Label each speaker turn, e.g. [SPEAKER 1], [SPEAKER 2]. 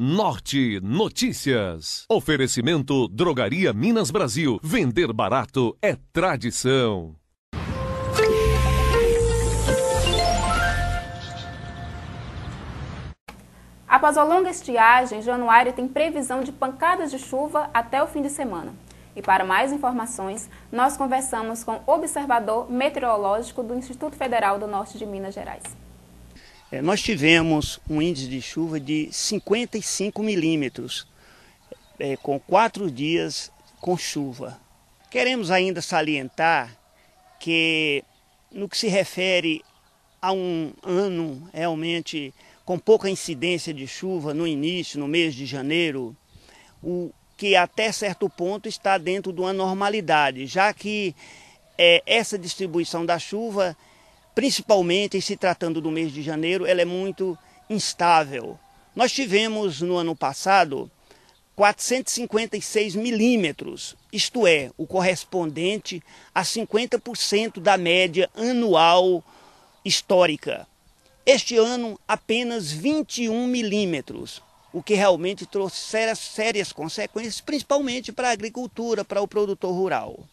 [SPEAKER 1] Norte Notícias. Oferecimento Drogaria Minas Brasil. Vender barato é tradição.
[SPEAKER 2] Após a longa estiagem, januário tem previsão de pancadas de chuva até o fim de semana. E para mais informações, nós conversamos com o observador meteorológico do Instituto Federal do Norte de Minas Gerais.
[SPEAKER 3] É, nós tivemos um índice de chuva de 55 milímetros, é, com quatro dias com chuva. Queremos ainda salientar que, no que se refere a um ano realmente com pouca incidência de chuva no início, no mês de janeiro, o que até certo ponto está dentro de uma normalidade, já que é, essa distribuição da chuva principalmente se tratando do mês de janeiro, ela é muito instável. Nós tivemos no ano passado 456 milímetros, isto é, o correspondente a 50% da média anual histórica. Este ano, apenas 21 milímetros, o que realmente trouxe sérias, sérias consequências, principalmente para a agricultura, para o produtor rural.